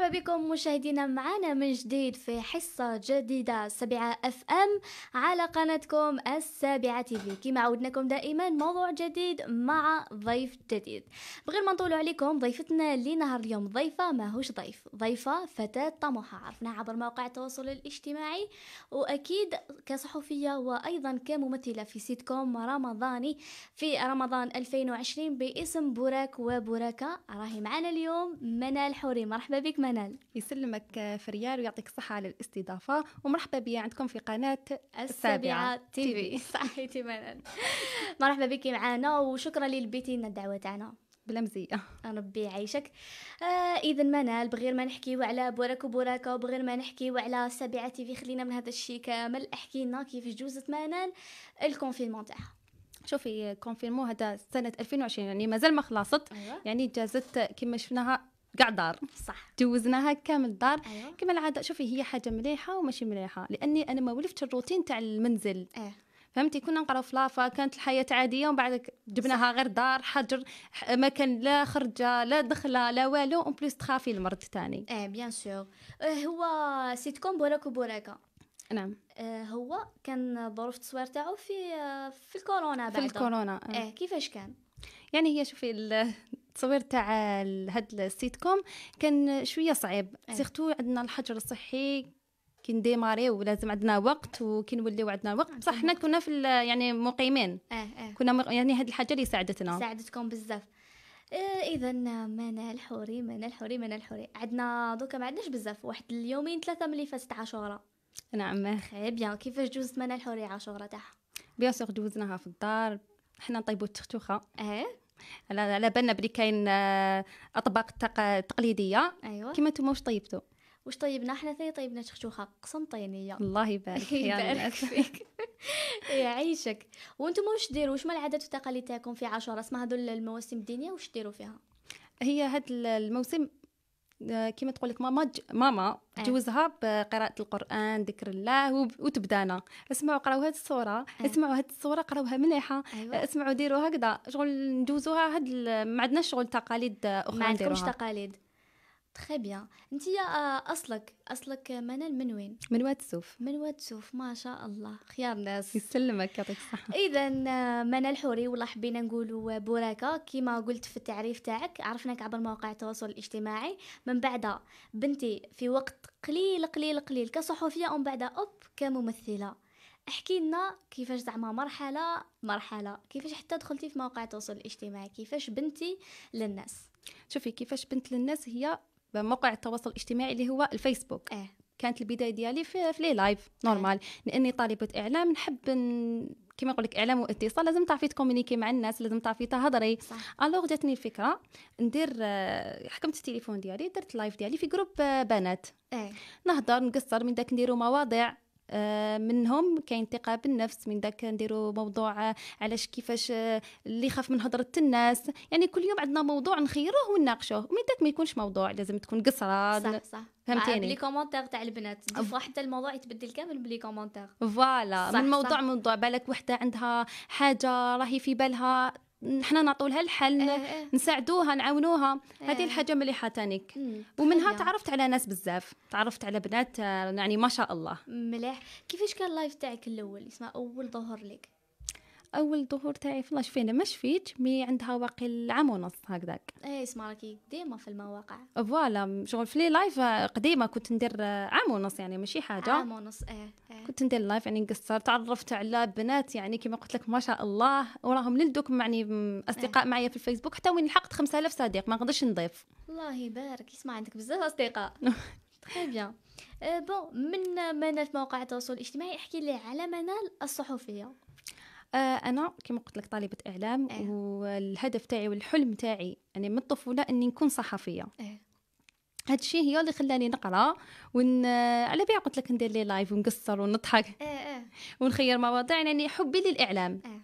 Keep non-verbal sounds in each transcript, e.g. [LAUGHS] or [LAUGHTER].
مرحبا بكم مشاهدينا معنا من جديد في حصة جديدة سبعة اف ام على قناتكم السابعة تيفي كما عودناكم دائما موضوع جديد مع ضيف جديد بغير ما نطول عليكم ضيفتنا لنهار اليوم ضيفة ماهوش ضيف ضيفة فتاة طموحة عرفناها عبر مواقع التواصل الاجتماعي واكيد كصحفية وايضا كممثلة في سيتكوم رمضاني في رمضان 2020 باسم بوراك وبوراكا راهي معنا اليوم منال حوري مرحبا بك منال يسلمك فريال ويعطيك الصحة على الاستضافة ومرحبا بي عندكم في قناة السابعة تي في [LAUGHS] صحيتي منال مرحبا بك معنا وشكرا للبيتي لنا الدعوة تاعنا بلا مزيه ربي يعيشك آه اذا منال بغير ما نحكيو على بوراك وبوراكا وبغير ما نحكيو على تي تيفي خلينا من هذا الشيء كامل احكي لنا كيف جوزت منال الكونفينمون تاعها شوفي كونفيرمو هذا سنة 2020 يعني مازال ما خلصت أيوة. يعني جازت كما شفناها كاع دار صح دوزناها كامل دار أيوه. كما العاده شوفي هي حاجه مليحه وماشي مليحه لاني انا ما ولفتش الروتين تاع المنزل ايه فهمتي كنا نقراو في لافا كانت الحياه عاديه ومن بعد جبناها غير دار حجر ما كان لا خرجه لا دخله لا والو اون بليس تخافي المرض تاني ايه بيان إيه، سور هو سيت كوم بوراك وبوراكا نعم إيه، هو كان ظروف التصوير تاعو في في الكورونا بعد في الكورونا إيه. ايه كيفاش كان يعني هي شوفي [LAUGHS] التصوير تاع هاد السيت كوم كان شويه صعيب إيه. سيرتو عندنا الحجر الصحي كي نديماريو لازم عندنا وقت وكي نوليو عندنا وقت بصح حنا كنا في يعني مقيمين اه اه كنا يعني هاد الحاجه اللي ساعدتنا ساعدتكم بزاف إيه، اذا منال الحوري منال الحوري منال الحوري عندنا دوكا ما عندناش بزاف واحد اليومين ثلاثه ملي فاست عاشوره نعم خي بيان كيفاش دوزت منال الحوري عاشوره تاعها بيان سور دوزناها في الدار حنا نطيبو التختوخه اه على على بالنا بلي كاين آه، اطباق تقليديه أيوة. كيما نتوما واش طيبتوا واش طيبنا حنا ثاني طيبنا شخشوخه قسنطينيه الله يبارك [LAUGHS] يبارك فيك [LAUGHS] يعيشك وانتم واش ديروا واش ما العادات والتقاليد تاعكم في عاشوراء اسمها هذو المواسم الدينيه واش ديروا فيها هي هاد الموسم كما تقول لك ماما ج... ماما إيه. جوزها بقراءة القرآن ذكر الله وب... وتبدانا اسمعوا قراو هذه الصورة إيه. اسمعوا هذه الصورة قراوها مليحة أيوة. اسمعوا ديروا هكذا شغل ندوزوها هاد ما عندناش شغل تقاليد أخرى ما عندكمش تقاليد تخي بيان انت اصلك اصلك منال من وين من واد سوف من واد سوف ما شاء الله خيار ناس يسلمك يعطيك الصحه اذا آه، منال حوري والله حبينا نقولوا آه، بوراكه كيما قلت في التعريف تاعك عرفناك عبر مواقع التواصل الاجتماعي من بعد بنتي في وقت قليل قليل قليل كصحفيه ومن بعد اوب كممثله احكي لنا كيفاش زعما مرحله مرحله كيفاش حتى دخلتي في مواقع التواصل الاجتماعي كيفاش بنتي للناس شوفي كيفاش بنت للناس هي بموقع التواصل الاجتماعي اللي هو الفيسبوك أه. كانت البدايه ديالي في, في لي لايف نورمال أه. لاني طالبه اعلام نحب كما نقول لك اعلام واتصال لازم تعرفي تكومونيكي مع الناس لازم تعرفي تهضري الوغ جاتني الفكره ندير حكمت التليفون ديالي درت لايف ديالي في جروب آه، بنات إيه. نهضر نقصر من داك نديرو مواضيع آه، منهم كاين ثقة بالنفس من داك نديروا موضوع آه، علاش كيفاش آه، اللي خاف من هضره الناس يعني كل يوم عندنا موضوع نخيروه ونناقشوه ومن داك ما يكونش موضوع لازم تكون قصره صح صح فهمتيني بلي كومونتير تاع البنات دفوا حتى الموضوع يتبدل كامل بلي كومونتير فوالا من موضوع صح. موضوع بالك وحده عندها حاجه راهي في بالها نحنا نعطوا لها الحل اه اه. نساعدوها نعاونوها اه. هذه الحاجه مليحه تانيك ومنها ومنها تعرفت على ناس بزاف تعرفت على بنات آه، يعني ما شاء الله مليح كيفاش كان اللايف تاعك الاول اسمها اول ظهر لك اول ظهور تاعي في لاش فينا ما شفيتش مي عندها باقي العام ونص هكذاك اي اسمع راكي قديمه في المواقع فوالا شغل في لي لايف قديمه كنت ندير عام ونص يعني ماشي حاجه عام ونص ايه, إيه. كنت ندير لايف يعني نقصر تعرفت على بنات يعني كما قلت لك ما شاء الله وراهم للدوك يعني اصدقاء إيه. معايا في الفيسبوك حتى وين لحقت 5000 صديق ما نقدرش نضيف الله يبارك يسمع عندك بزاف اصدقاء تري بيان بون من منال مواقع التواصل الاجتماعي احكي لي على منال الصحفيه آه، انا كما قلت لك طالبه اعلام أيه. والهدف تاعي والحلم تاعي يعني من الطفوله اني نكون صحفيه أيه. هادشي هي اللي خلاني نقرا ون آه، على بيع قلت لك ندير لي لايف ونقصر ونضحك أيه, إيه. [LAUGHS] ونخير مواضيع يعني حبي للاعلام أيه.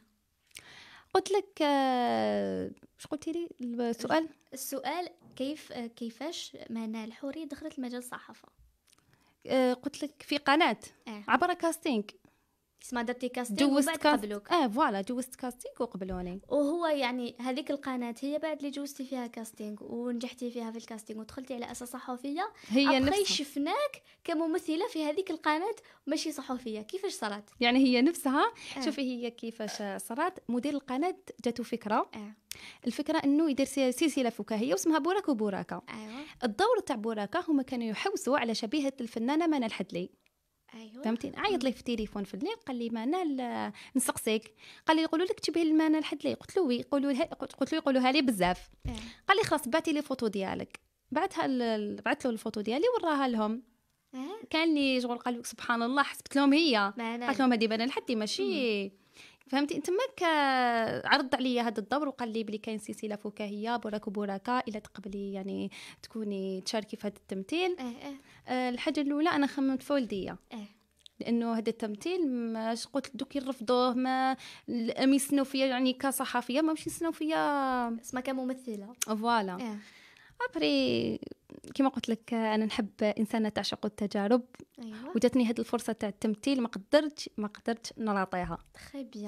قلت لك آه، اش قلتي لي السؤال السؤال كيف كيفاش منال حوري دخلت المجال الصحافه قلت لك في قناه إيه. عبر كاستينغ اسمها درتي كاستينغ جوزت كاست... قبلوك اه فوالا جوزت كاستينغ وقبلوني وهو يعني هذيك القناه هي بعد اللي جوزتي فيها كاستينغ ونجحتي فيها في الكاستينغ ودخلتي على اساس صحفيه هي نفسها شفناك كممثله في هذيك القناه ماشي صحفيه كيفاش صارت يعني هي نفسها آه. شوفي هي كيفاش صارت مدير القناه جاتو فكره آه. الفكره انه يدير سلسله فكاهيه واسمها بوراك وبوراكه ايوه الدور تاع بوراكه هما كانوا يحوسوا على شبيهه الفنانه منى الحدلي ايوه فهمتي عيط لي في التليفون في الليل قال لي منال نسقسيك قال لي يقولوا لك تجيبي المانا لحد لي قلت له وي يقولوا لها قلت له يقولوها لي بزاف أيوة. قال لي خلاص بعتي لي فوتو ديالك بعتها ال... بعت له الفوتو ديالي وراها لهم أيوة. كان لي شغل قال سبحان الله حسبت لهم هي قالت لهم هذه بان لحدي ماشي فهمتي انت ما عرض عليا هذا الدور وقال لي بلي كاين سلسله فكاهيه بوراك بوراكا الا تقبلي يعني تكوني تشاركي في هذا التمثيل اه اه, الحاجه الاولى انا خممت في ولديه إيه. اه لانه هذا التمثيل ماش قلت دوك يرفضوه ما يسنوا فيا يعني كصحفيه ما مش يسنوا فيا اسمها كممثله فوالا اه ابري كما قلت لك انا نحب انسانه تعشق التجارب أيوة. وجاتني هذه الفرصه تاع التمثيل ما قدرتش ما قدرتش نلاطيها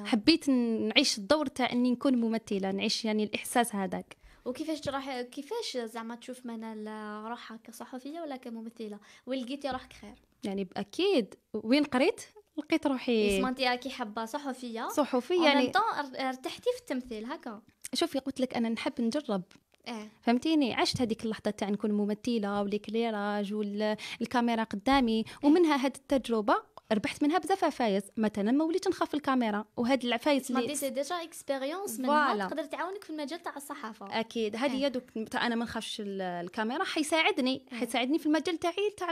حبيت نعيش الدور تاع اني نكون ممثله نعيش يعني الاحساس هذاك وكيفاش راح كيفاش زعما تشوف منال روحها كصحفيه ولا كممثله ولقيتي روحك خير يعني اكيد وين قريت لقيت روحي اسمانتي كي حابه صحفيه صحفيه يعني ارتحتي في التمثيل هكا شوفي قلت لك انا نحب نجرب إيه. فهمتيني عشت هذيك اللحظه تاع نكون ممثله وليكليراج والكاميرا قدامي ومنها هذه التجربه ربحت منها بزاف عفايس مثلا ما وليت نخاف الكاميرا وهاد العفايس اللي سي ديجا اكسبيريونس بعد تقدر تعاونك في المجال تاع الصحافه اكيد هذه إيه. هي يدك انا ما نخافش الكاميرا حيساعدني إيه. حيساعدني في المجال تاعي تاع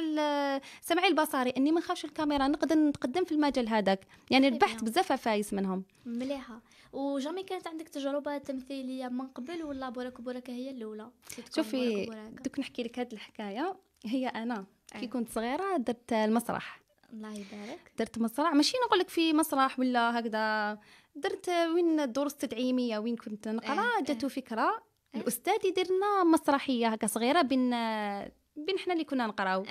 سمعي البصري اني ما نخافش الكاميرا نقدر نتقدم في المجال هذاك يعني ربحت بزاف عفايس منهم مليحه وجامي كانت عندك تجربه تمثيليه من قبل ولا بورك بوراك هي الاولى شوفي دوك نحكي لك هذه الحكايه هي انا كي إيه. كنت صغيره درت المسرح الله يبارك درت مسرح ماشي نقول لك في مسرح ولا هكذا درت وين الدروس التدعيميه وين كنت نقرا إيه، إيه. جاتو فكره الاستاذ يدير لنا مسرحيه هكا صغيره بين بين حنا اللي كنا نقراو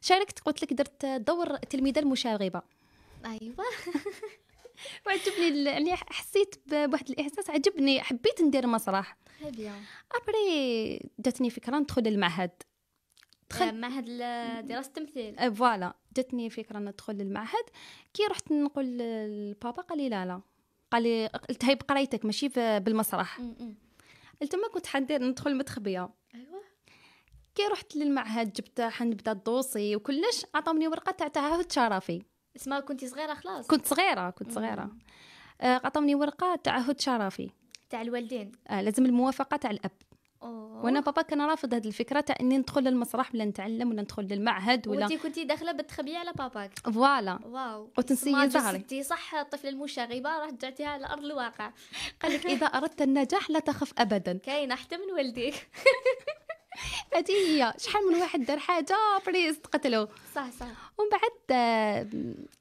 شاركت قلت لك درت دور التلميذه المشاغبه ايوه [LAUGHS] وعجبني يعني حسيت بواحد الاحساس عجبني حبيت ندير مسرح ابري جاتني فكره ندخل للمعهد دخل آه، معهد دراسه التمثيل فوالا آه، جاتني فكره ندخل للمعهد كي رحت نقول لبابا قال لي لا لا قال لي قلت هاي بقرايتك ماشي بالمسرح قلت ما كنت حندير ندخل متخبيه أيوة. كي رحت للمعهد جبت حنبدا الدوسي وكلش عطاوني ورقه تاع تعهد شرفي اسمها كنت صغيره خلاص كنت صغيره كنت صغيره عطوني آه، ورقه تعهد شرفي تاع الوالدين آه لازم الموافقه تاع الاب أوه. وانا بابا كان رافض هذه الفكره تاع اني ندخل للمسرح ولا نتعلم ولا ندخل للمعهد ولا وانت كنتي داخله بتخبي على باباك فوالا واو وتنسي زهري انت صح الطفله المشاغبه راح رجعتيها لارض الواقع قال لك اذا اردت النجاح لا تخف ابدا كاينه حتى من والديك [LAUGHS] [LAUGHS] هذه هي شحال من واحد دار حاجه بليز تقتلو صح صح ومن بعد آه،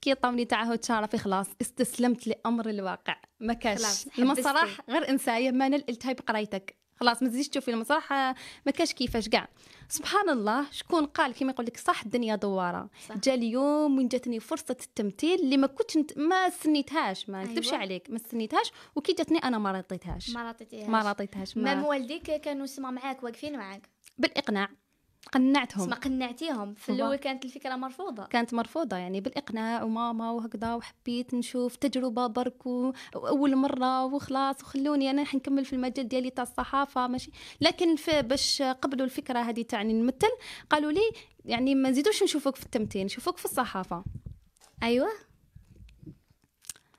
كي طوني تعهد شرفي خلاص استسلمت لامر الواقع ما كاش المسرح غير انسايه ما نلت هاي بقرايتك خلاص ما تزيدش تشوفي المسرح آه، ما كاش كيفاش كاع سبحان الله شكون قال كيما يقول لك صح الدنيا دواره جا اليوم وين جاتني فرصه التمثيل اللي ما كنتش نت... ما سنيتهاش ما أيوة. نكذبش أيوة. عليك ما سنيتهاش وكي جاتني انا ما رطيتهاش ما رطيتهاش ما رطيتهاش ما والديك كانوا سما معاك واقفين معاك بالاقناع قنعتهم ما قنعتيهم في الاول كانت الفكره مرفوضه كانت مرفوضه يعني بالاقناع وماما وهكذا وحبيت نشوف تجربه برك واول مره وخلاص وخلوني انا حنكمل في المجال ديالي تاع الصحافه ماشي لكن باش قبلوا الفكره هذه تاع نمثل قالوا لي يعني ما نزيدوش نشوفوك في التمثيل نشوفوك في الصحافه ايوه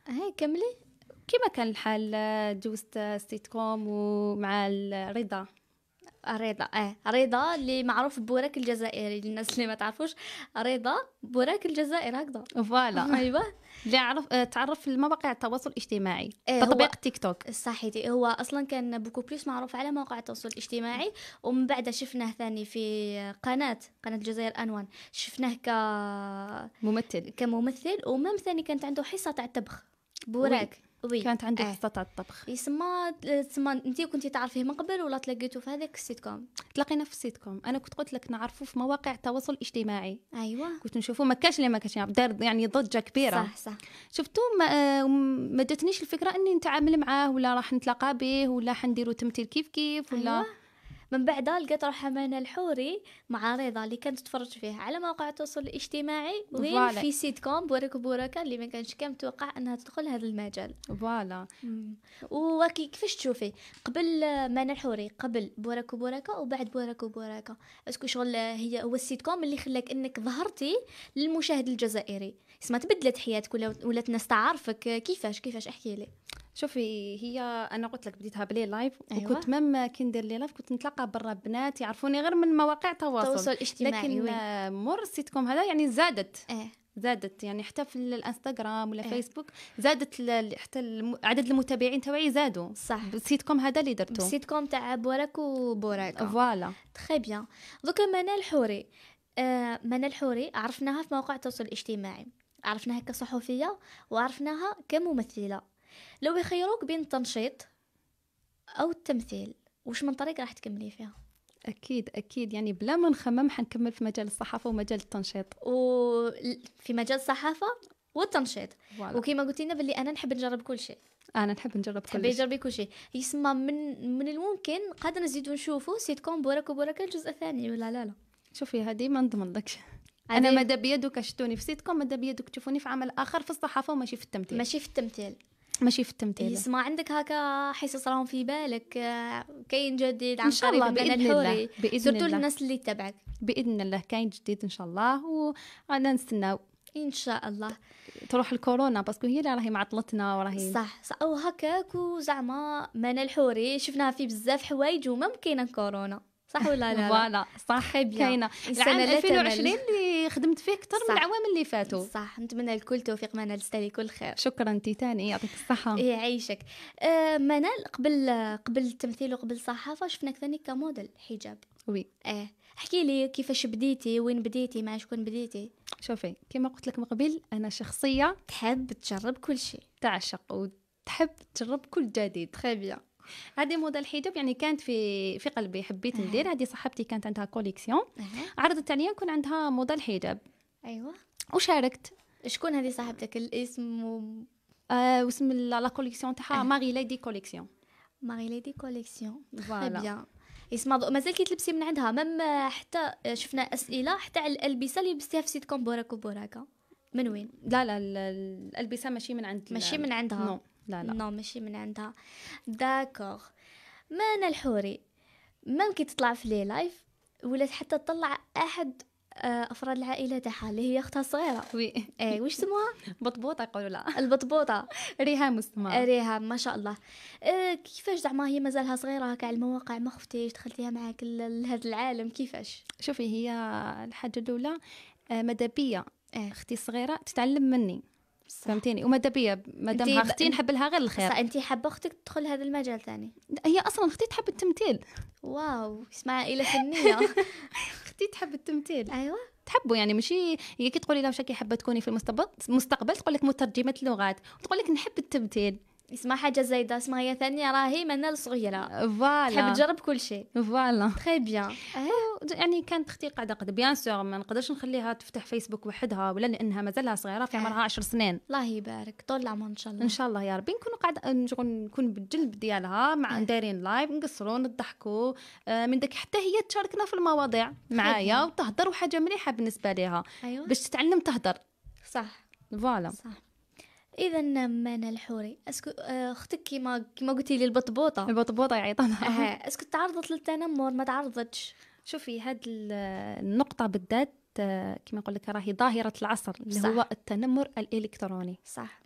هاي كملي كما كان الحال آه، جوزت آه، سيتكوم ومع الرضا رضا اه رضا اللي معروف بوراك الجزائري للناس اللي ما تعرفوش رضا بوراك الجزائر هكذا فوالا [LAUGHS] ايوا [LAUGHS] اللي عرف آه، تعرف في مواقع التواصل الاجتماعي إيه تطبيق تيك توك صحيتي هو اصلا كان بوكو بليس معروف على مواقع التواصل الاجتماعي ومن بعد شفناه ثاني في قناه قناه الجزائر انوان شفناه ك ممثل كممثل ومام ثاني كانت عنده حصه تاع الطبخ بوراك وي كانت عندك آه. تاع الطبخ يسمى تسمى انت كنتي تعرفيه من قبل ولا تلاقيتو في هذاك السيت كوم تلاقينا في السيت كوم انا كنت قلت لك نعرفه في مواقع التواصل الاجتماعي ايوا كنت نشوفه ما كاش اللي ما كاش يعرف يعني دار يعني ضجه كبيره صح صح شفتو ما, آه، ما جاتنيش الفكره اني نتعامل معاه ولا راح نتلاقى به ولا حنديرو تمثيل كيف كيف ولا أيوة. من بعدها لقيت روحها منى الحوري معارضه اللي كانت تتفرج فيها على مواقع التواصل الاجتماعي وين في سيت كوم بورك بوركه اللي ما كانش كان متوقع انها تدخل هذا المجال فوالا وكي كيفاش تشوفي قبل منى الحوري قبل بورك بوركه وبعد بورك بوركه اسكو شغل هي هو السيت كوم اللي خلاك انك ظهرتي للمشاهد الجزائري اسمها تبدلت حياتك ولات الناس تعرفك كيفاش كيفاش احكي لي شوفي هي انا قلت لك بديتها بلي لايف أيوة. وكنت مما كي ندير لي لايف كنت نتلاقى برا بنات يعرفوني غير من مواقع التواصل التواصل الاجتماعي لكن وي. مر سيتكم هذا يعني زادت إيه. زادت يعني حتى في الانستغرام ولا إيه. فيسبوك زادت حتى عدد المتابعين تاعي زادوا صح بسيتكم هذا اللي درته بسيتكم تاع بوراك وبوراك فوالا تخي بيان دوكا منال الحوري آه منال الحوري عرفناها في مواقع التواصل الاجتماعي عرفناها كصحفيه وعرفناها كممثله لو يخيروك بين التنشيط او التمثيل وش من طريق راح تكملي فيها اكيد اكيد يعني بلا ما نخمم حنكمل في مجال الصحافه ومجال التنشيط وفي مجال الصحافه والتنشيط وكما قلت لنا باللي انا نحب نجرب كل شيء انا نحب نجرب كل شيء تحبي تجربي كل شيء يسمى من من الممكن قادر نزيدو سيت كوم بورك وبورك الجزء الثاني ولا لا لا شوفي هذه ما نضمنلكش انا ماذا بيدك شتوني في سيت كوم ماذا بيدك تشوفوني في عمل اخر في الصحافه وماشي في التمثيل ماشي في التمثيل ماشي في التمثيل يسمع عندك هكا حصص راهم في بالك آه، كاين جديد عن ان شاء الله باذن الله باذن سورتو الناس اللي تبعك باذن الله كاين جديد ان شاء الله وانا نستناو ان شاء الله تروح الكورونا باسكو هي اللي راهي معطلتنا وراهي صح صح وهكاك وزعما منال الحوري شفناها في بزاف حوايج وممكن كورونا صح ولا لا؟ فوالا صح كاينه العام 2020 اللي خدمت فيه اكثر من العوام اللي فاتوا صح نتمنى الكل توفيق منال تستاهلي كل خير شكرا انت تاني يعطيك الصحه يعيشك إيه، آه منال قبل قبل التمثيل وقبل الصحافه شفناك ثاني كموديل حجاب وي اه احكي لي كيفاش بديتي وين بديتي مع شكون بديتي شوفي كما قلت لك من قبل انا شخصيه تحب تجرب كل شيء تعشق وتحب تجرب كل جديد تخي هذه موضه الحجاب يعني كانت في في قلبي حبيت ندير هذه صاحبتي كانت عندها كوليكسيون عرضت عليا نكون عندها موضه الحجاب ايوه وشاركت شكون هذه صاحبتك الاسم و... آه واسم لا كوليكسيون تاعها ماري ليدي كوليكسيون ماري ليدي كوليكسيون فوالا يسمع مازال كي تلبسي من عندها مام حتى شفنا اسئله حتى على الالبسه اللي لبستيها في سيتكم بوراك وبوراكا من وين لا لا الالبسه ماشي من عند ماشي من عندها نو. لا لا نو ماشي من عندها داكوغ مانا الحوري ممكن تطلع في لي لايف ولا حتى تطلع احد آه، افراد العائله تاعها اللي هي اختها الصغيره وي [LAUGHS] اي واش سموها بطبوطه يقولوا لا [LAUGHS] البطبوطه ريهام اسمها آه، ريهام ما شاء الله أه كيفاش زعما هي مازالها صغيره هكا على المواقع ما خفتيش دخلتيها معاك لهذا العالم كيفاش شوفي هي الحاجه الاولى آه، مدابيه اختي الصغيره تتعلم مني فهمتيني وماذا بيا مادام اختي نحب لها غير الخير انت حابه اختك تدخل هذا المجال ثاني هي اصلا اختي تحب التمثيل واو اسمع الى [LAUGHS] فنيه اختي تحب التمثيل ايوه تحبوا يعني ماشي هي كي تقولي لها واش حابه تكوني في المستقبل مستقبل تقول لك مترجمه لغات وتقول لك نحب التمثيل اسمها حاجه زايده اسمها هي ثانيه راهي منال صغيره فوالا تحب تجرب كل شيء فوالا تري بيان أه، يعني كانت اختي قاعده قد بيان سور ما نقدرش نخليها تفتح فيسبوك وحدها ولا لانها مازالها صغيره في عمرها 10 سنين الله يبارك طول العمر ان شاء الله ان شاء الله يا ربي نكون قاعده نكون بالجلب ديالها مع أه. دايرين لايف نقصروا نضحكوا أه، من داك حتى هي تشاركنا في المواضيع معايا وتهضر وحاجه مليحه بالنسبه لها أيوة. باش تتعلم تهضر صح فوالا صح اذا من الحوري اسكو آه، اختك كيما كيما قلتي لي البطبوطه البطبوطه يعيطونها [LAUGHS] اه اسكو تعرضت للتنمر ما تعرضتش شوفي هاد النقطه بالذات آه، كيما نقول لك راهي ظاهره العصر اللي صح. هو التنمر الالكتروني صح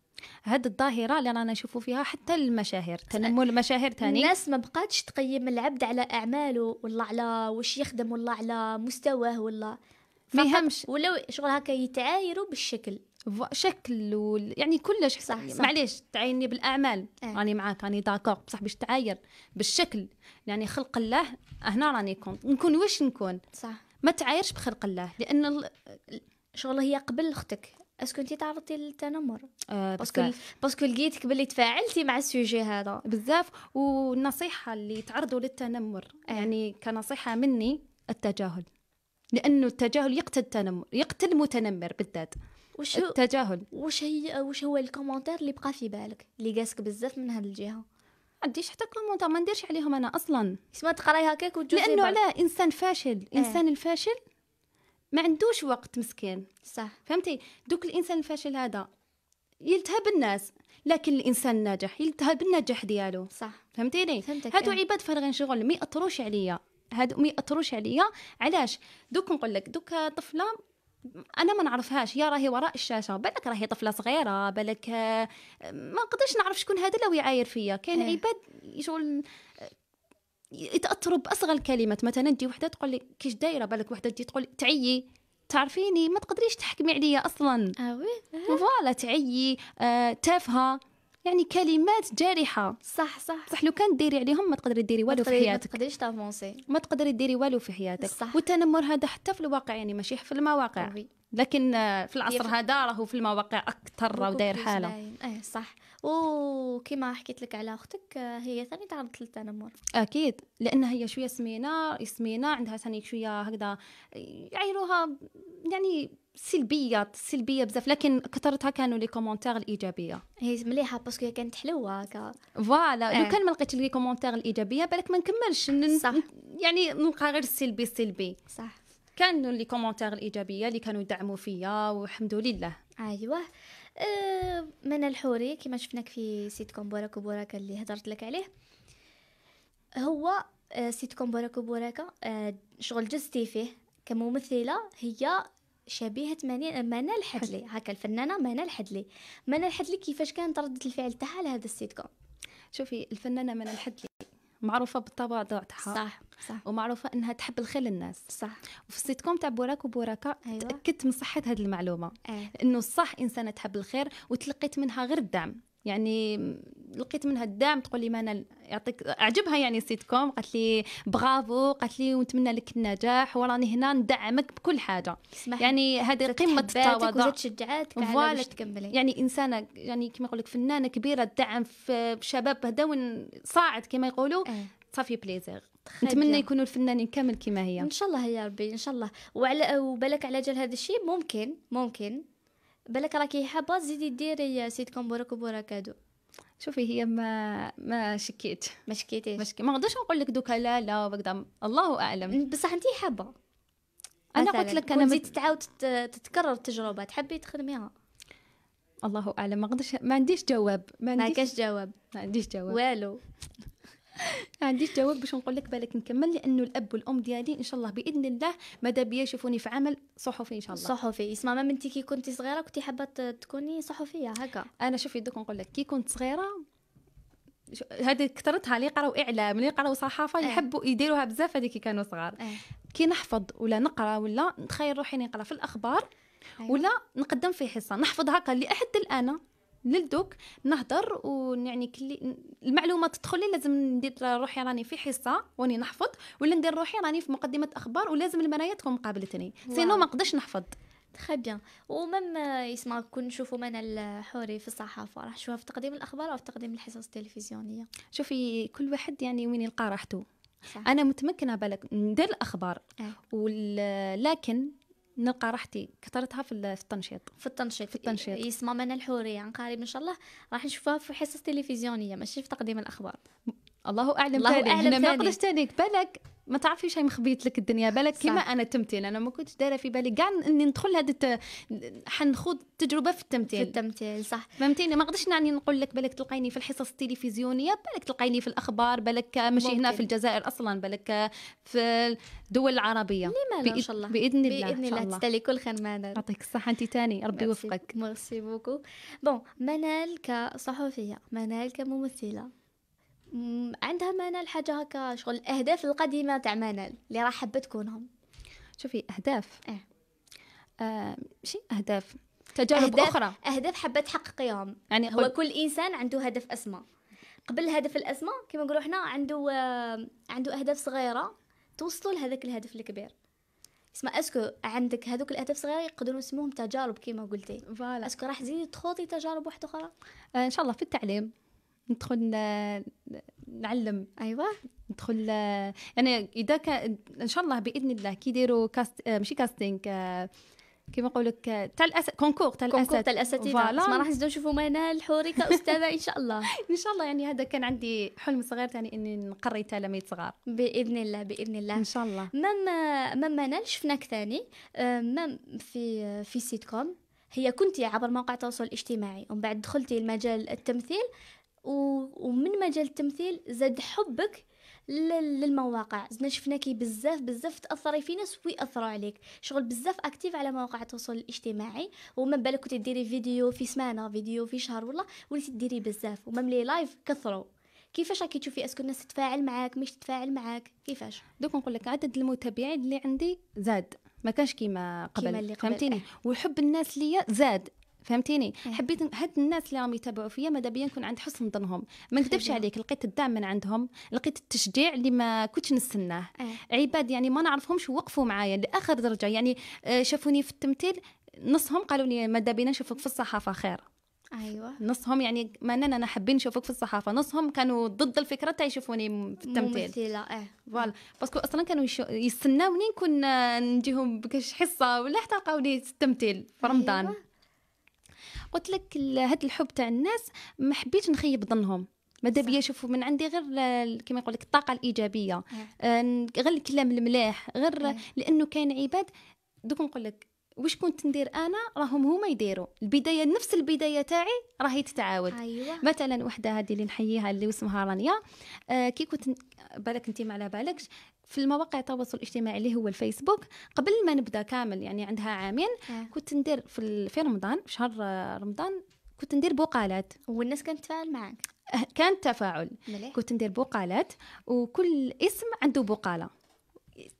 هاد الظاهره اللي رانا نشوفوا فيها حتى المشاهير تنمر المشاهير ثاني الناس ما بقاتش تقيم العبد على اعماله ولا على واش يخدم ولا على مستواه ولا ما يهمش ولو شغل هكا يتعايروا بالشكل شكل و... يعني كلش صح, صح. معليش تعيني بالاعمال اه. راني معاك راني داكور بصح باش تعاير بالشكل يعني خلق الله هنا راني كنت نكون واش نكون صح ما تعايرش بخلق الله لان ال... شغل هي قبل اختك اسكو انت تعرضتي للتنمر آه باسكو باسكو لقيتك باللي تفاعلتي مع السوجي هذا بزاف والنصيحه اللي تعرضوا للتنمر آه. يعني كنصيحه مني التجاهل لانه التجاهل يقتل التنمر يقتل المتنمر بالذات وش التجاهل وش هي وش هو الكومنتير اللي بقى في بالك اللي قاسك بزاف من هذه الجهه عنديش حتى كومنتار ما نديرش عليهم انا اصلا اسمها تقراي هكاك وتجوزي لانه لا انسان فاشل إيه. انسان الفاشل ما عندوش وقت مسكين صح فهمتي دوك الانسان الفاشل هذا يلتهب الناس لكن الانسان الناجح يلتهب النجاح ديالو صح فهمتيني هادو ايه. عباد فارغين شغل ما ياثروش عليا هادو ما ياثروش عليا علاش دوك نقول لك دوك طفله انا ما نعرفهاش يا راهي وراء الشاشه بالك راهي طفله صغيره بالك آه، ما نقدرش نعرف شكون هذا اللي يعاير فيا كاين إيه. عباد شغل آه، يتاثروا باصغر الكلمات مثلا تجي وحده تقول لي كيش دايره بالك وحده تجي تقول تعيي تعرفيني ما تقدريش تحكمي عليا اصلا اه وي آه. فوالا تعيي آه تافهه يعني كلمات جارحه صح صح صح لو كان ديري عليهم ما تقدري ديري والو في حياتك ما تقدريش تافونسي ما تقدري ديري والو في حياتك صح. والتنمر هذا حتى في الواقع يعني ماشي في المواقع وي. لكن في العصر هذا راهو في المواقع اكثر راهو داير حاله اي صح وكما حكيت لك على اختك هي ثاني تعرضت للتنمر اكيد لان هي شويه سمينه سمينه عندها ثاني شويه هكذا يعيروها يعني سلبيه سلبيه بزاف لكن كثرتها كانوا لي كومونتير الايجابيه هي مليحه باسكو كانت حلوه هكا فوالا لو إيه. كان ما لقيتش لي كومونتير الايجابيه بالك ما نكملش صح. يعني نلقى غير السلبي السلبي صح كانوا لي كومونتير الايجابيه اللي كانوا يدعموا فيا والحمد لله ايوه أه من الحوري كما شفناك في سيت كوم بوراك وبوراك اللي هضرت لك عليه هو سيت أه، كوم بوراك وبوراك أه، شغل جزتي فيه كممثله هي شبيهة منال حدلي [LAUGHS] هكا الفنانة منال حدلي منال حدلي كيفاش كانت ردة الفعل تاعها لهذا كوم شوفي الفنانة منال حدلي معروفه بالتواضع تاعها صح صح ومعروفه انها تحب الخير للناس صح وفي السيت كوم تاع بوراك وبوراكا أيوة. تاكدت من صحه هذه المعلومه أيه. انه صح انسانه تحب الخير وتلقيت منها غير الدعم يعني لقيت منها الدعم تقول لي منال يعطيك اعجبها يعني سيت كوم قالت لي برافو قالت لي ونتمنى لك النجاح وراني هنا ندعمك بكل حاجه يعني هذه قمه التواضع وتشجعاتك على تكملي يعني انسانه يعني كما يقول لك فنانه كبيره تدعم في شباب وين صاعد كما يقولوا أه. صافي بليزير نتمنى يكونوا الفنانين كامل كما هي ان شاء الله يا ربي ان شاء الله وعلى وبالك على جال هذا الشيء ممكن ممكن بالك راكي حابه تزيدي ديري سيت كوم وبورك هادو شوفي هي ما ما شكيت ما شكيتيش ما, شكي... ما نقدرش نقول لك دوكا لا لا وكذا الله اعلم بصح انت حابه انا قلت لك انا مت... تعاود تتكرر التجربه تحبي تخدميها الله اعلم ما نقدرش ما عنديش جواب ما عنديش ما جواب ما عنديش جواب والو عنديش جواب باش نقول لك بالك نكمل لانه الاب والام ديالي ان شاء الله باذن الله ماذا بيا يشوفوني في عمل صحفي ان شاء الله صحفي اسمع ما انت كي كنت صغيره كنت حابه تكوني صحفيه هكا انا شوفي دوك نقول لك كي كنت صغيره هذه كثرتها اللي يقراو اعلام اللي يقراو صحافه اه. يحبوا يديروها بزاف هذيك كي كانوا صغار اه. كي نحفظ ولا نقرا ولا نتخيل روحي نقرا في الاخبار أيوة. ولا نقدم في حصه نحفظ هكا اللي حتى الان للدوك نهضر ويعني كلي المعلومه تدخل لي لازم ندير روحي راني في حصه واني نحفظ ولا ندير روحي راني في مقدمه اخبار ولازم المرايا تكون مقابلتني سينو ما نقدرش نحفظ تخي بيان ومام يسمع كون نشوفوا منا الحوري في الصحافه راح نشوفها في تقديم الاخبار او في تقديم الحصص التلفزيونيه شوفي كل واحد يعني وين يلقى راحته صح. انا متمكنه بالك ندير الاخبار أه. لكن نلقى راحتي كثرتها في التنشيط في التنشيط في التنشيط يسمى منى الحوري عن يعني قريب ان شاء الله راح نشوفها في حصص تلفزيونيه ماشي في تقديم الاخبار الله اعلم الله اعلم هنا ما قلت بالك ما تعرفيش شي مخبيت لك الدنيا بالك كيما انا التمثيل انا ما كنتش دايره في بالي كاع اني ندخل هذه الت... حنخوض تجربه في التمثيل في التمثيل صح فهمتيني ما نقدرش نعني نقول لك بالك تلقيني في الحصص التلفزيونيه بالك تلقيني في الاخبار بالك ماشي هنا في الجزائر اصلا بالك في الدول العربيه لماذا بإذ... ان شاء الله باذن الله باذن الله, الله. كل خير منال يعطيك الصحه انت تاني ربي يوفقك ميرسي بوكو بون منال كصحفيه منال كممثله عندها منال حاجه هكا شغل الاهداف القديمه تاع منال اللي راح حابة تكونهم شوفي اهداف إيه. اه, آه ماشي اهداف تجارب أهداف اخرى اهداف حابه تحققيهم يعني هو كل انسان عنده هدف اسمى قبل الهدف الاسمى كما نقولوا حنا عنده آه، عنده اهداف صغيره توصلوا لهذاك الهدف الكبير اسمع اسكو عندك هذوك الاهداف الصغيره يقدروا نسموهم تجارب كما قلتي فوالا اسكو راح تزيدي تخوضي تجارب واحده اخرى آه ان شاء الله في التعليم ندخل نعلم ايوا ندخل يعني اذا كان ان شاء الله باذن الله كي يديروا كاست آه، ماشي كاستينغ آه، كيما نقول لك آه، تاع الأس... كونكور تاع الاساتذه تاع الاساتذه ما راح نزيدو نشوفوا منال حوري كاستاذه [LAUGHS] ان شاء الله ان شاء الله يعني هذا كان عندي حلم صغير ثاني يعني اني نقري تلاميذ صغار باذن الله باذن الله ان شاء الله مام مام منال شفناك ثاني مام في في سيت كوم هي كنتي عبر مواقع التواصل الاجتماعي ومن بعد دخلتي لمجال التمثيل ومن مجال التمثيل زاد حبك للمواقع زدنا شفناكي كي بزاف بزاف تاثري في ناس ويأثروا عليك شغل بزاف اكتيف على مواقع التواصل الاجتماعي وما بالك كنتي ديري فيديو في سمانه فيديو في شهر والله وليتي ديري بزاف ومام لي لايف كثروا كيفاش راكي تشوفي اسكو الناس تتفاعل معاك مش تتفاعل معاك كيفاش دوك نقول لك عدد المتابعين اللي عندي زاد ما كانش كيما قبل, كيما اللي قبل فهمتيني إيه. وحب الناس ليا زاد فهمتيني إيه. حبيت هاد الناس اللي راهم يتابعوا فيا ماذا بيا نكون عند حسن ظنهم ما نكذبش عليك لقيت الدعم من عندهم لقيت التشجيع اللي ما كنتش نستناه أه. عباد يعني ما نعرفهمش وقفوا معايا لاخر درجه يعني آه، شافوني في التمثيل نصهم قالوا لي ماذا بينا نشوفك في الصحافه خير ايوه نصهم يعني ما اننا انا حابين نشوفك في الصحافه نصهم كانوا ضد الفكره تاع يشوفوني في التمثيل ممثله اه فوالا باسكو اصلا كانوا يستناوني نكون آه، نجيهم بكش حصه ولا حتى لقاوني التمثيل في رمضان أيوة. قلت لك هذا الحب تاع الناس ما حبيتش نخيب ظنهم مادا بيا شوفوا من عندي غير كما يقول لك الطاقه الايجابيه إيه. آه، غير الكلام الملاح غير إيه. لانه كاين عباد دوك نقول لك واش كنت ندير انا راهم هما يديروا البدايه نفس البدايه تاعي راهي تتعاود أيوة. مثلا وحده هذه اللي نحييها اللي اسمها رانيا آه كي كنت بالك انت ما على بالكش في المواقع التواصل الاجتماعي اللي هو الفيسبوك قبل ما نبدا كامل يعني عندها عامين آه. كنت ندير في في رمضان في شهر رمضان كنت ندير بقالات والناس كانت تتفاعل معك أه، كان تفاعل مليح. كنت ندير بقالات وكل اسم عنده بقاله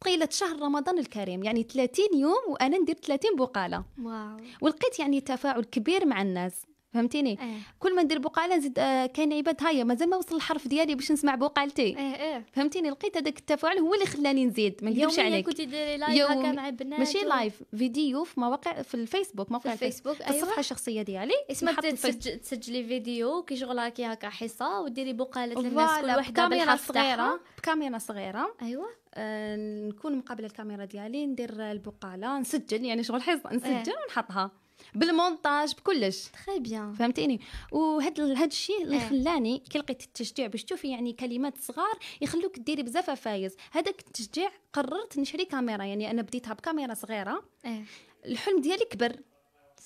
طيلة شهر رمضان الكريم يعني 30 يوم وانا ندير 30 بقاله واو ولقيت يعني تفاعل كبير مع الناس فهمتيني ايه. كل ما ندير بقاله نزيد آه كاين عباد هاي مازال ما وصل الحرف ديالي باش نسمع بقالتي ايه ايه. فهمتيني لقيت هذاك التفاعل هو اللي خلاني نزيد ما نكذبش عليك كنت ديري لايف يوم... هكا مع بنات ماشي و... لايف فيديو في مواقع في الفيسبوك موقع الفيسبوك في أيوة. الصفحه أيوة. الشخصيه ديالي اسمها تسج... تسجلي فيديو كي شغل هكا هكا حصه وديري بقالات للناس كل وحده بكاميرا صغيره بكاميرا صغيره ايوه آه، نكون مقابله الكاميرا ديالي ندير البقاله نسجل يعني شغل حصه إيه. نسجل ونحطها بالمونتاج بكلش تخي بيان فهمتيني وهاد هاد الشيء اللي إيه. خلاني كي لقيت التشجيع باش تشوفي يعني كلمات صغار يخلوك ديري بزاف فايز هذاك التشجيع قررت نشري كاميرا يعني انا بديتها بكاميرا صغيره إيه. الحلم ديالي كبر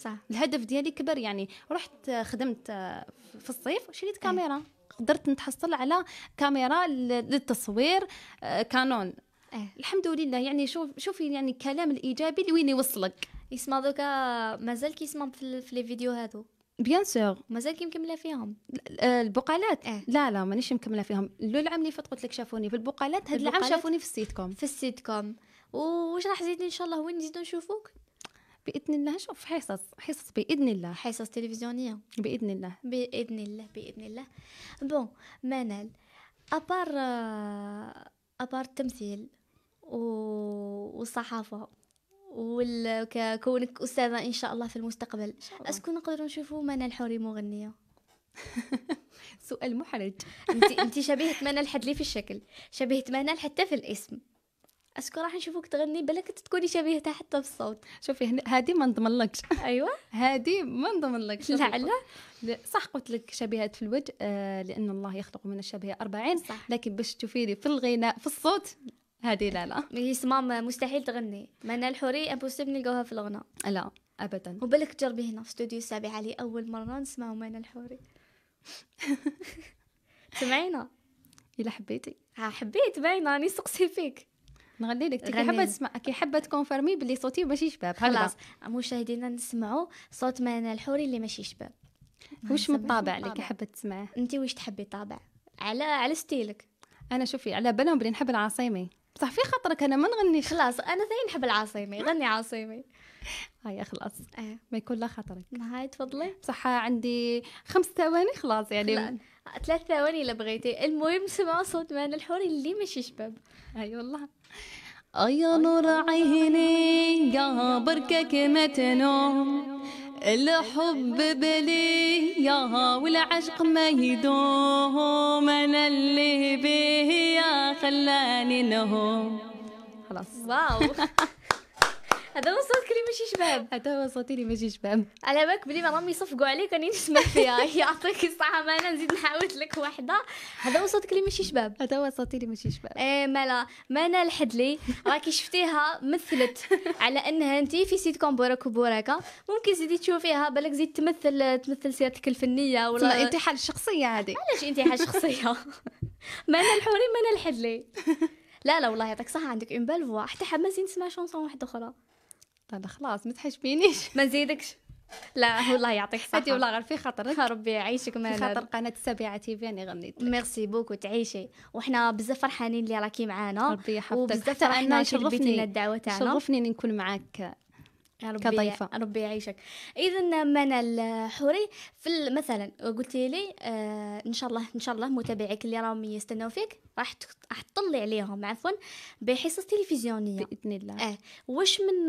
صح الهدف ديالي كبر يعني رحت آه، خدمت آه، في الصيف وشريت إيه. كاميرا قدرت نتحصل على كاميرا للتصوير آه، كانون الحمد لله يعني شوف شوفي يعني الكلام الايجابي لوين يوصلك يسمع دوكا مازال كيسمع في لي فيديو هادو بيان سور مازال كي مكمله فيهم آه، البقالات اه. لا لا مانيش مكمله فيهم لو العام اللي فات قلت لك شافوني في البقالات هاد العام شافوني في السيت كوم في السيت كوم واش راح تزيدني ان شاء الله وين نزيدو نشوفوك باذن الله شوف حصص حصص باذن الله حصص تلفزيونيه باذن الله باذن الله باذن الله بون منال ابار آه، ابار التمثيل و... والصحافه وكونك استاذه ان شاء الله في المستقبل اسكو نقدروا نشوفوا منى الحوري مغنيه [LAUGHS] سؤال محرج انت انت شبيهه منى الحدلي في الشكل شبيهه منى حتى في الاسم اسكو راح نشوفك تغني بالك تكوني شبيهتها حتى في الصوت شوفي هادي ما نضمنلكش ايوه [LAUGHS] هادي ما نضمنلكش لعل صح قلت لك شبيهات في الوجه آه لان الله يخلق من الشبه 40 صح لكن باش تشوفيني في الغناء في الصوت هذه لا لا هي سمام مستحيل تغني منال الحوري امبوسيبل نلقاوها في الغناء لا ابدا وبالك تجربي هنا في استوديو السابع علي اول مره نسمع منال الحوري [LAUGHS] سمعينا الا حبيتي ها حبيت باينه راني سقسي فيك نغني لك كي حابه تسمع كي حابه تكونفيرمي بلي صوتي ماشي شباب خلاص مشاهدينا نسمعوا صوت منال الحوري اللي ماشي شباب وش من الطابع اللي كي حابه تسمعه انت واش تحبي طابع على على ستيلك انا شوفي على بالهم بلي نحب العصيمي بصح في خاطرك انا ما نغنيش خلاص انا ثاني نحب العاصمي غني عاصمي [LAUGHS] هيا خلاص آه. ما يكون لا خاطرك هاي تفضلي بصح عندي خمس ثواني خلاص يعني ثلاث ثواني الا بغيتي المهم سمع صوت مان الحوري اللي ماشي شباب اي والله ايا نور عيني يا بركك ما تنوم الحب يا والعشق ما يدوم انا اللي بيه يا خلاني نهوم خلاص واو [LAUGHS] ماشي شباب حتى اللي ماشي شباب على بالك بلي ما رامي يصفقوا عليك راني نسمع فيها يعطيك الصحه ما انا نزيد نحاول لك وحده هذا هو صوتك اللي ماشي شباب هذا هو صوتي اللي ماشي شباب ايه مالا مانا الحدلي راكي شفتيها مثلت على انها انت في سيت كوم بوراك بوراكا ممكن زيدي تشوفيها بالك زيد تمثل تمثل سيرتك الفنيه ولا انت حال شخصيه هذه علاش انت حال شخصيه [LAUGHS] مانا الحوري مانا الحدلي لا لا والله يعطيك صحه عندك اون بال فوا حتى حماسي نسمع شونسون واحده اخرى لا لا خلاص ما تحشبينيش [LAUGHS] ما نزيدكش لا والله يعطيك الصحة هادي والله غير في خاطرك ربي يعيشك في خاطر قناة السابعة في أنا غنيت ميرسي بوكو تعيشي وحنا بزاف فرحانين اللي راكي معانا ربي يحفظك وبزاف فرحنا شرفتني الدعوة تاعنا شرفني نكون معاك كضيفة ربي يعيشك إذا من الحوري في مثلا قلتي لي آه إن شاء الله إن شاء الله متابعيك اللي راهم يستناو فيك راح راح تطلي عليهم عفوا بحصص تلفزيونية بإذن الله إيه. آه واش من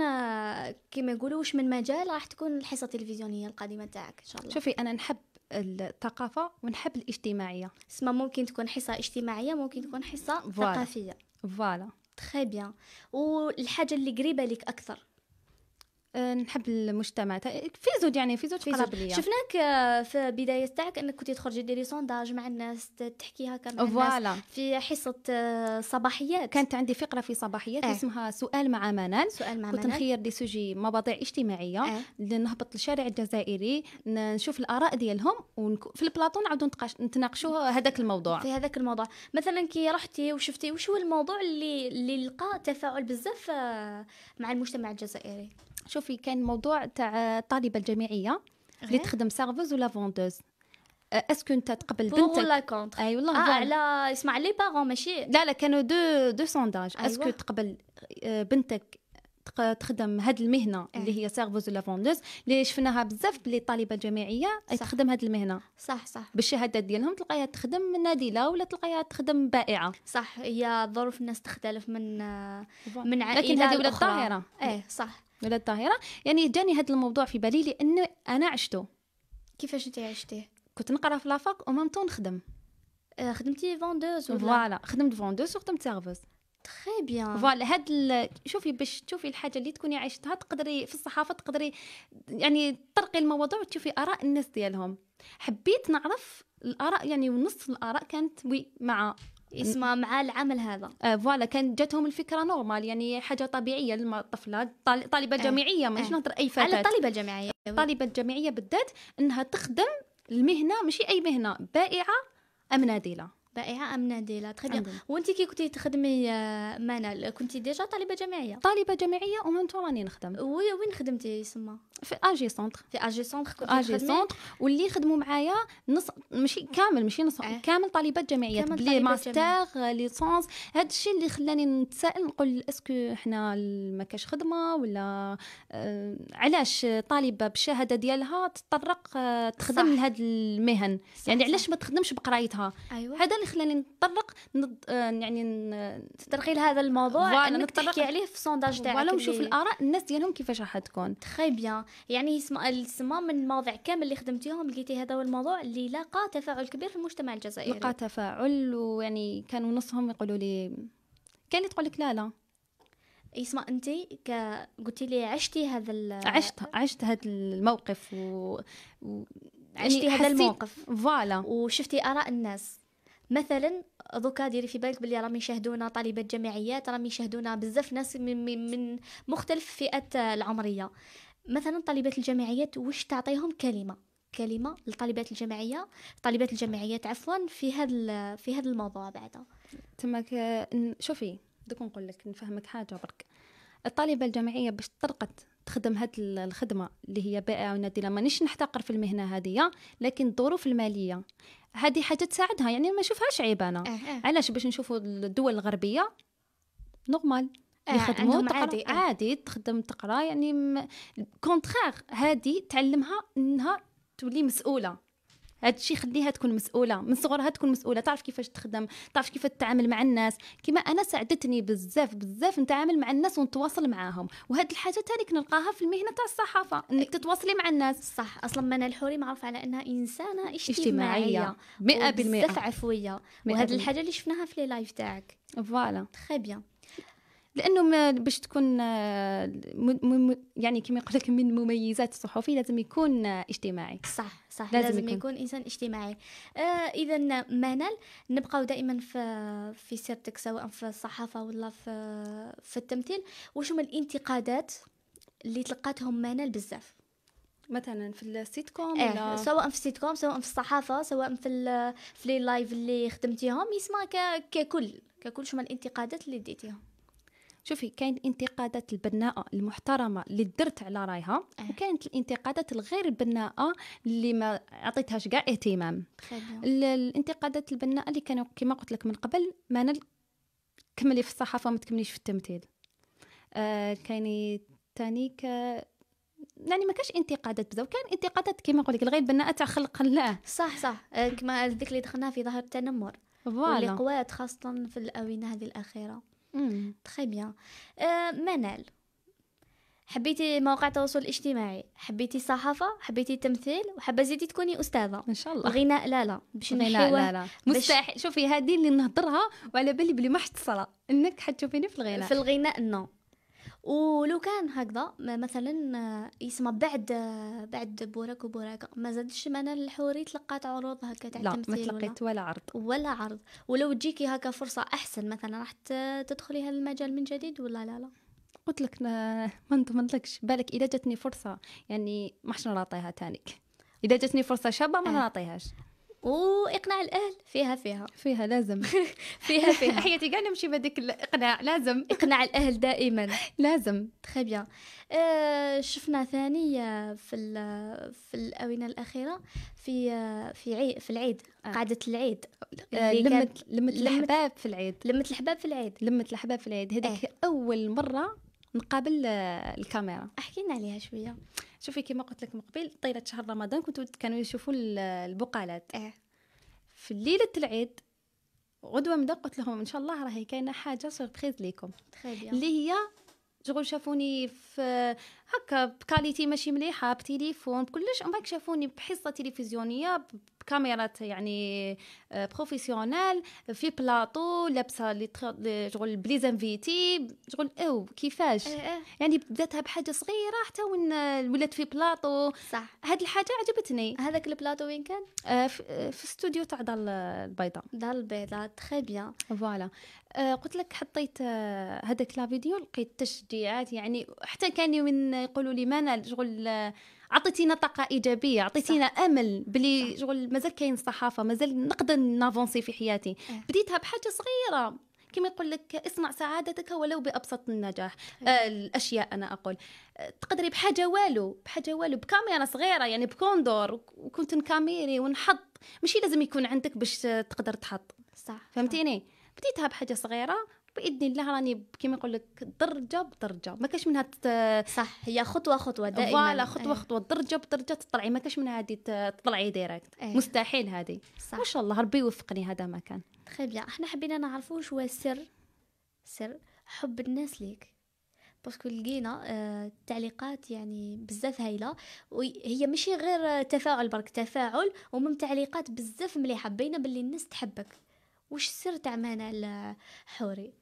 كما يقولوا واش من مجال راح تكون الحصة التلفزيونية القادمة تاعك إن شاء الله شوفي أنا نحب الثقافة ونحب الاجتماعية اسمها ممكن تكون حصة اجتماعية ممكن تكون حصة فوالا. ثقافية فوالا تخي بيان والحاجة اللي قريبة لك أكثر نحب المجتمع في زود يعني في زوج قراب ليا شفناك آه، في بداية تاعك انك كنت تخرجي ديري سونداج مع الناس تحكي هكا مع فوالا. الناس في حصة آه، صباحيات كانت عندي فقرة في صباحيات اه. اسمها سؤال مع منال سؤال مع كنت نخير دي سوجي مواضيع اجتماعية اه. نهبط للشارع الجزائري نشوف الآراء ديالهم وفي البلاطون نعاودو نتناقشوا هذاك الموضوع في هذاك الموضوع مثلا كي رحتي وشفتي وش هو الموضوع اللي اللي لقى تفاعل بزاف آه، مع المجتمع الجزائري شوف شوفي كان موضوع تاع الطالبه الجامعيه اللي تخدم سيرفوز ولا فوندوز اسكو أه، انت تقبل بنتك اي والله آه ah, على اسمع لي بارون ماشي لا لا كانوا دو دو سونداج أيوة. اسكو تقبل أه، بنتك تخدم هاد المهنه أه. اللي هي سيرفوز ولا فوندوز اللي شفناها بزاف باللي الطالبه الجامعيه تخدم هاد المهنه صح صح بالشهادات ديالهم تلقاها تخدم نادله ولا تلقاها تخدم بائعه صح هي ظروف الناس تختلف من من عائله لكن هذه ولا الظاهره ايه صح ولا الطاهره يعني جاني هذا الموضوع في بالي لان انا عشته كيفاش انت عشتيه كنت نقرا في لافاك ومام تو نخدم آه، خدمتي فوندوز ولا فوالا خدمت فوندوز وخدمت سيرفوس تري بيان فوالا هاد ال... شوفي باش تشوفي الحاجه اللي تكوني عشتها تقدري في الصحافه تقدري يعني ترقي المواضيع وتشوفي اراء الناس ديالهم حبيت نعرف الاراء يعني ونص الاراء كانت وي مع يسمى مع العمل هذا آه، فوالا كان جاتهم الفكره نورمال يعني حاجه طبيعيه للطفله طالبه آه. جامعيه إيه. مش آه. نظر اي فتاه على الطالبه الجامعيه الطالبه الجامعيه بالذات انها تخدم المهنه ماشي اي مهنه بائعه ام نادله رائعه ام نادله تري بيان وانت كي كنتي تخدمي آه، منال كنتي ديجا طالبه جامعيه طالبه جامعيه ومن راني نخدم وي وين خدمتي يسمى في اجي سونتر في اجي سونتر كنت اجي سونتر واللي يخدموا معايا نص ماشي كامل ماشي نص آه. كامل طالبات جامعيات بلي ماستر ليسونس هذا الشيء اللي خلاني نتساءل نقول اسكو حنا ما كاش خدمه ولا آه علاش طالبه بالشهاده ديالها تطرق آه تخدم لهاد المهن صح يعني علاش ما تخدمش بقرايتها أيوة. هذا اللي خلاني نتطرق نض... آه، يعني نسترقي لهذا الموضوع انك تحكي عليه في السونداج تاعك ولا نشوف الاراء الناس ديالهم كيفاش راح تكون تخي بيان يعني سما من المواضيع كامل اللي خدمتيهم لقيتي هذا هو الموضوع اللي لاقى تفاعل كبير في المجتمع الجزائري لقى تفاعل ويعني كانوا نصهم يقولوا لي كان اللي تقول لك لا لا يسمى انت ك... قلتي لي عشتي هذا ال... عشت عشت هذا الموقف و... و... عشتي يعني هذا الموقف فوالا وشفتي اراء الناس مثلا دوكا ديري في بالك بلي راهم يشاهدونا طالبات جامعيات راهم يشاهدونا بزاف ناس من, من, مختلف فئات العمريه مثلا طالبات الجامعيات واش تعطيهم كلمه كلمه للطالبات الجامعيه طالبات الجامعيات عفوا في هذا في هذا الموضوع بعدا تماك شوفي دوك نقول لك نفهمك حاجه برك الطالبه الجامعيه باش طرقت تخدم هاد الخدمه اللي هي بائعه ونادله مانيش نحتقر في المهنه هذه لكن الظروف الماليه هذه حاجه تساعدها يعني ما نشوفهاش عيب انا أه علاش باش نشوفوا الدول الغربيه نورمال آه تقرا عادي, آه. عادي تخدم تقرا يعني م... كونترير هذه تعلمها انها تولي مسؤوله هادشي خليها تكون مسؤوله من صغرها تكون مسؤوله تعرف كيفاش تخدم تعرف كيف تتعامل مع الناس كما انا ساعدتني بزاف بزاف نتعامل مع الناس ونتواصل معاهم وهاد الحاجه ثاني كنلقاها في المهنه تاع الصحافه انك تتواصلي مع الناس صح اصلا منى الحوري معروف على انها انسانه اجتماعيه 100% بزاف عفويه وهاد الحاجه اللي شفناها في لي لايف تاعك فوالا تري بيان لانه باش تكون آه، يعني كما يقول لك من مميزات الصحفي لازم يكون اجتماعي صح صح لازم, لازم يكون. يكون انسان اجتماعي آه اذا منال نبقاو دائما في في سيرتك سواء في الصحافه ولا في في التمثيل واش هما الانتقادات اللي تلقاتهم منال بزاف مثلا في السيت كوم إيه. ولا... سواء في السيت كوم سواء في الصحافه سواء في في لي لايف اللي خدمتيهم يسمع ككل ككل شو الانتقادات اللي ديتيهم شوفي كاين الانتقادات البناءه المحترمه اللي درت على رايها آه. وكانت الانتقادات الغير البناءه اللي ما عطيتهاش كاع اهتمام الانتقادات البناءه اللي كانوا كما قلت لك من قبل ما كملي في الصحافه وما تكمليش في التمثيل آه كاين تاني ك يعني ما كانش انتقادات بزاف كان انتقادات كما نقول لك الغير بناءه تاع خلق الله صح صح آه، كما ذيك اللي دخلنا في ظهر التنمر فوالا اللي قوات خاصه في الاونه هذه الاخيره تخي بيان أه، منال حبيتي مواقع التواصل الاجتماعي حبيتي الصحافه حبيتي التمثيل وحابه زيدي تكوني استاذه ان شاء الله الغناء لا لا باش الغناء لا لا مستحيل شوفي هذه اللي نهضرها وعلى بالي بلي ما حتصل انك حتشوفيني في الغناء في الغناء نو ولو كان هكذا مثلا يسمى بعد بعد بوراك وبوراك ما زادش معنا الحوري تلقات عروض هكا تاع لا ما تلقيت ولا عرض ولا عرض ولو تجيكي هكا فرصه احسن مثلا راح تدخلي هذا المجال من جديد ولا لا لا قلت لك [LAUGHS] ما نضمنلكش بالك اذا جاتني فرصه يعني ما حش نعطيها تانيك اذا جاتني فرصه شابه ما آه. نعطيهاش واقناع الاهل فيها فيها [LAUGHS] فيها لازم فيها فيها [LAUGHS] حياتي كاع نمشي بهذيك الاقناع لازم اقناع الاهل دائما [LAUGHS] لازم تخي بيان آه شفنا ثاني في في الاونه الاخيره في في عيد في العيد آه. قعده العيد آه، لمت لمت الاحباب في العيد لمت الاحباب في العيد لمت الاحباب في العيد هذيك إيه. اول مره مقابل آه، الكاميرا احكي لنا عليها شويه شوفي كما قلت لك مقبل طيله شهر رمضان كنتوا كانوا يشوفوا البقالات اه في ليله العيد غدوه من قلت لهم ان شاء الله راهي كاينه حاجه سوربريز ليكم اللي هي شغل شافوني في هكا بكاليتي ماشي مليحه بتليفون بكلش امك شافوني بحصه تلفزيونيه بكاميرات يعني بروفيسيونيل آه، في بلاطو لابسه لي شغل بلي زانفيتي شغل او كيفاش إيه، إيه. يعني بداتها بحاجه صغيره حتى وين آه، ولات في بلاطو صح هاد الحاجه عجبتني هذاك البلاطو وين كان آه، في استوديو تاع دار البيضاء دار البيضاء تري بيان فوالا قلت لك حطيت هذاك لا فيديو لقيت تشجيعات يعني حتى كان من يقولوا لي مانا شغل اعطيتينا طاقه ايجابيه اعطيتينا امل بلي شغل مازال كاين الصحافه مازال نقدر نافونسي في حياتي أه. بديتها بحاجه صغيره كما يقول لك اصنع سعادتك ولو بابسط النجاح أه. آه الاشياء انا اقول آه تقدري بحاجه والو بحاجه والو بكاميرا صغيره يعني بكوندور وكنت نكاميري ونحط ماشي لازم يكون عندك باش تقدر تحط صح فهمتيني بديتها بحاجه صغيره باذن الله راني كيما نقول لك درجه بدرجه ما كاش منها تت... صح هي خطوه خطوه دائما فوالا إيه. خطوه أيه. خطوه درجه بدرجه تطلعي ما كاش منها هذه تطلعي ديريكت أيه. مستحيل هذه ما شاء الله ربي يوفقني هذا ما كان تخي بيان احنا حبينا نعرفوا شو السر سر حب الناس ليك باسكو لقينا التعليقات آه، يعني بزاف هايله وهي ماشي غير تفاعل برك تفاعل ومن تعليقات بزاف مليحه باينه باللي الناس تحبك وش السر تاع مانا الحوري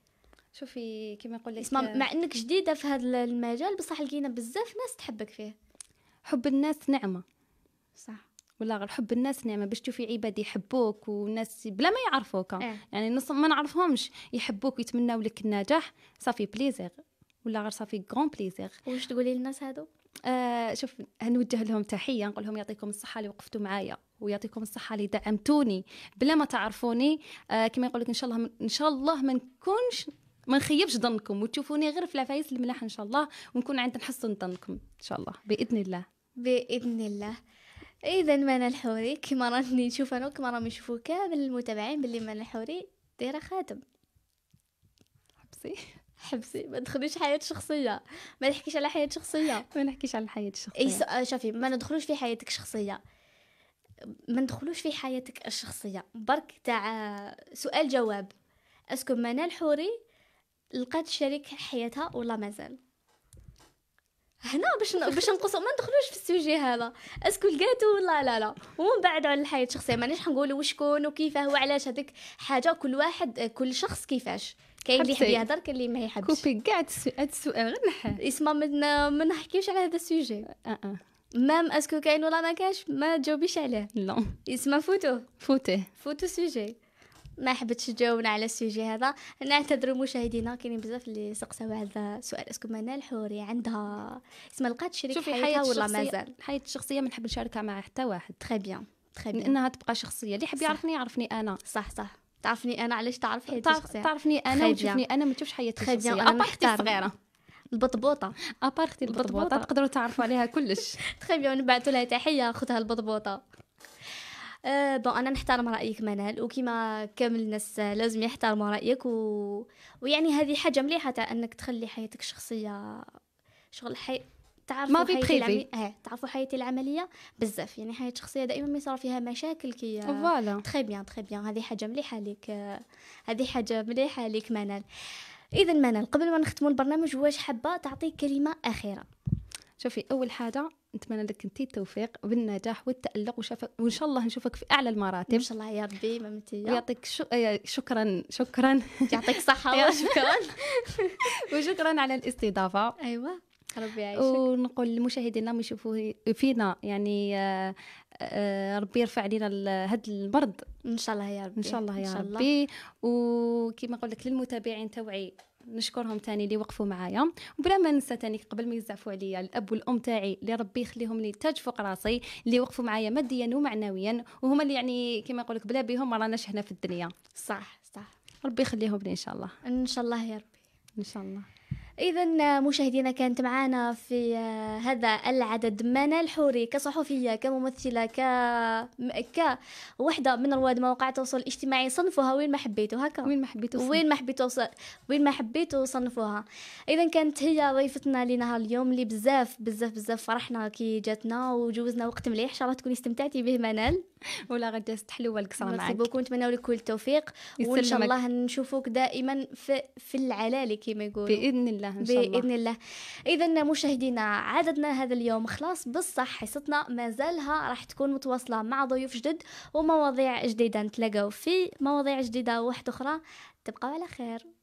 شوفي كما يقول لك اسمع آه، مع انك جديده في هذا المجال بصح لقينا بزاف ناس تحبك فيه حب الناس نعمه صح ولا غير حب الناس نعمه باش تشوفي عباد يحبوك وناس بلا ما يعرفوك اه. يعني نص ما نعرفهمش يحبوك ويتمناو لك النجاح صافي بليزير ولا غير صافي كرون بليزير واش تقولي للناس هادو آه شوف نوجه لهم تحيه نقول لهم يعطيكم الصحه اللي وقفتوا معايا ويعطيكم الصحه اللي دعمتوني بلا ما تعرفوني آه كما يقول لك ان شاء الله ان شاء الله ما نكونش ما نخيبش ظنكم وتشوفوني غير في العفايس الملاح ان شاء الله ونكون عند نحسن ظنكم ان شاء الله باذن الله باذن الله اذا منى الحوري كما راني نشوف انا وكما راهم يشوفوا كامل المتابعين باللي منى الحوري دايره خاتم حبسي حبسي ما تدخليش حياة شخصية ما نحكيش على حياة شخصية ما نحكيش على الحياة الشخصية اي شوفي ما ندخلوش في حياتك الشخصية ما ندخلوش في حياتك الشخصية برك تاع سؤال جواب اسكو منال الحوري لقات شريك حياتها ولا مازال هنا باش باش نقصوا ما ندخلوش في السوجي هذا اسكو لقاتو ولا لا لا ومن بعد على الحياه الشخصيه مانيش حنقولوا وشكون وكيفاه وعلاش هذيك حاجه كل واحد كل شخص كيفاش كاين اللي يحب يهضر كاين اللي ما يحبش كوبي كاع هذا السؤال غير نحل اسمع من ما نحكيوش على هذا السوجي اه اه مام اسكو كاين ولا ما كاش ما تجاوبيش عليه لا اسمع فوتو فوتيه فوتو سوجي ما حبتش تجاوبنا على السوجي هذا نعتذر مشاهدينا كاينين بزاف اللي سقساو هذا السؤال اسكو منال حوري عندها اسم لقات شريك حياتها حياتها ولا مازال حياتي الشخصيه ما نحب نشاركها مع حتى واحد تري بيان تري بيان لانها تبقى شخصيه اللي يحب يعرفني يعرفني انا صح صح تعرفني انا علاش تعرف حياتي تعرف تعرفني انا وتشوفني انا ما تشوفش حياتي الشخصيه انا اختي صغيره البطبوطه ابار البطبوطه تقدروا تعرفوا عليها كلش بيان [LAUGHS] نبعثوا لها تحيه اختها البطبوطه أه بون انا نحترم رايك منال وكما كامل الناس لازم يحترموا رايك و... ويعني هذه حاجه مليحه تاع انك تخلي حياتك الشخصيه شغل حي... تعرفوا ما حياتي بريفي أه، تعرفوا حياتي العمليه بزاف يعني حياتي الشخصيه دائما يصير فيها مشاكل كي فوالا تري بيان تري بيان هذه حاجه مليحه ليك هذه حاجه مليحه ليك منال اذا منال قبل ما نختموا البرنامج واش حابه تعطي كلمه اخيره شوفي اول حاجه نتمنى لك انت التوفيق والنجاح والتالق وان شاء الله نشوفك في اعلى المراتب ان شاء الله يا ربي مامتي يعطيك شو... آه، شكرا شكرا يعطيك صحه [LAUGHS] شكرا [LAUGHS] وشكرا على الاستضافه ايوه ربي يعيشك ونقول لمشاهدينا ما يشوفوا فينا يعني آه، آه، ربي يرفع علينا هذا المرض ان شاء الله يا ربي ان شاء الله يا ربي وكما نقول لك للمتابعين توعي نشكرهم تاني اللي وقفوا معايا وبلا ما ننسى تاني قبل ما يزعفوا عليا الاب والام تاعي اللي ربي يخليهم لي تاج فوق راسي اللي وقفوا معايا ماديا ومعنويا وهما اللي يعني كما نقول لك بلا بهم ما راناش هنا في الدنيا صح صح ربي يخليهم لي ان شاء الله ان شاء الله يا ربي ان شاء الله إذا مشاهدينا كانت معنا في آه، هذا العدد منى الحوري كصحفية كممثلة ك كوحدة من رواد مواقع التواصل الاجتماعي صنفوها وين ما حبيتوا هكا وين ما حبيتوا وين ما حبيتوا وين ما حبيتوا صنفوها إذا كانت هي ضيفتنا لنهار اليوم اللي بزاف بزاف بزاف فرحنا كي جاتنا وجوزنا وقت مليح إن شاء الله تكوني استمتعتي به منال [LAUGHS] ولا غادي تحلوه القصه معك ميرسي بوكو نتمنى لك كل التوفيق وان شاء الله نشوفوك دائما في في العلالي كما يقولوا باذن الله ان شاء الله باذن الله اذا مشاهدينا عددنا هذا اليوم خلاص بصح حصتنا مازالها راح تكون متواصله مع ضيوف جدد ومواضيع جديده نتلاقاو في مواضيع جديده واحده اخرى تبقاو على خير